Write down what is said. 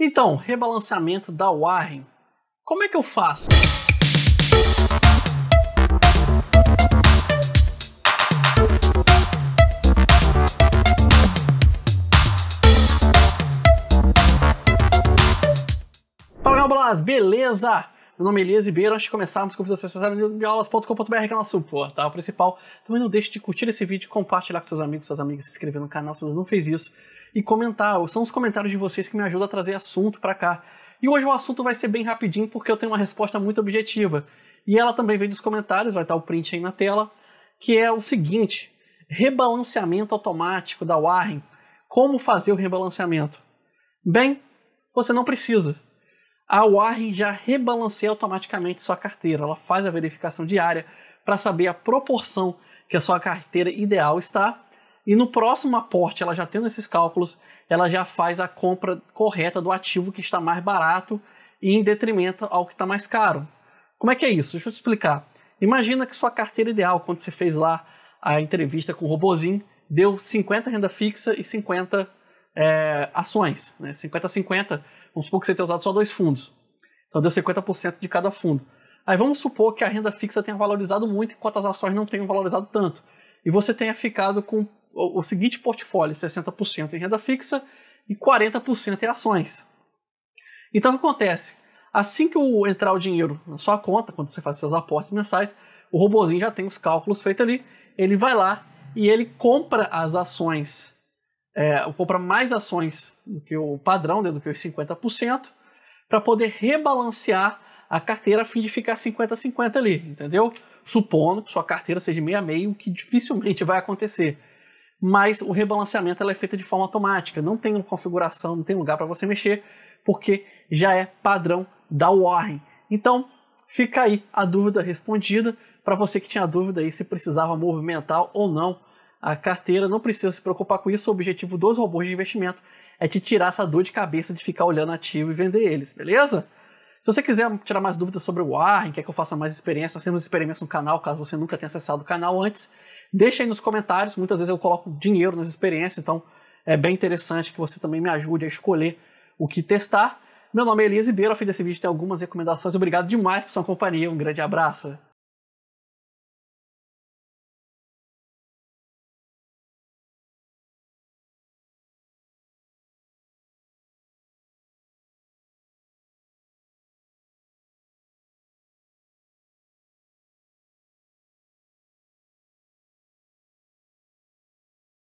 Então, rebalanceamento da Warren. Como é que eu faço? Fala, Blas. beleza? Meu nome é Elias Ribeiro, antes de começarmos, convido você a acessar aulas.com.br, que é o nosso portal principal. Também não deixe de curtir esse vídeo, compartilhar com seus amigos, suas amigas, se inscrever no canal se você não fez isso e comentar. São os comentários de vocês que me ajudam a trazer assunto para cá. E hoje o assunto vai ser bem rapidinho porque eu tenho uma resposta muito objetiva. E ela também vem dos comentários, vai estar o print aí na tela, que é o seguinte: rebalanceamento automático da Warren. Como fazer o rebalanceamento? Bem, você não precisa. A Warren já rebalanceia automaticamente sua carteira. Ela faz a verificação diária para saber a proporção que a sua carteira ideal está e no próximo aporte, ela já tendo esses cálculos, ela já faz a compra correta do ativo que está mais barato e em detrimento ao que está mais caro. Como é que é isso? Deixa eu te explicar. Imagina que sua carteira ideal, quando você fez lá a entrevista com o Robozinho, deu 50 renda fixa e 50 é, ações. Né? 50 a 50, vamos supor que você tenha usado só dois fundos. Então deu 50% de cada fundo. Aí vamos supor que a renda fixa tenha valorizado muito enquanto as ações não tenham valorizado tanto. E você tenha ficado com o, o seguinte portfólio: 60% em renda fixa e 40% em ações. Então o que acontece? Assim que o, entrar o dinheiro na sua conta, quando você faz seus aportes mensais, o robozinho já tem os cálculos feitos ali. Ele vai lá e ele compra as ações, é, compra mais ações do que o padrão, né, do que os 50%, para poder rebalancear a carteira a fim de ficar 50-50 ali, entendeu? Supondo que sua carteira seja meia meio, o que dificilmente vai acontecer mas o rebalanceamento é feito de forma automática, não tem configuração, não tem lugar para você mexer, porque já é padrão da Warren. Então, fica aí a dúvida respondida para você que tinha dúvida aí se precisava movimentar ou não a carteira, não precisa se preocupar com isso, o objetivo dos robôs de investimento é te tirar essa dor de cabeça de ficar olhando ativo e vender eles, beleza? Se você quiser tirar mais dúvidas sobre o Warren, quer que eu faça mais experiência, nós temos experimentos no canal, caso você nunca tenha acessado o canal antes, Deixa aí nos comentários, muitas vezes eu coloco dinheiro nas experiências, então é bem interessante que você também me ajude a escolher o que testar. Meu nome é Elias Ibeiro, ao fim desse vídeo tem algumas recomendações. Obrigado demais por sua companhia, um grande abraço.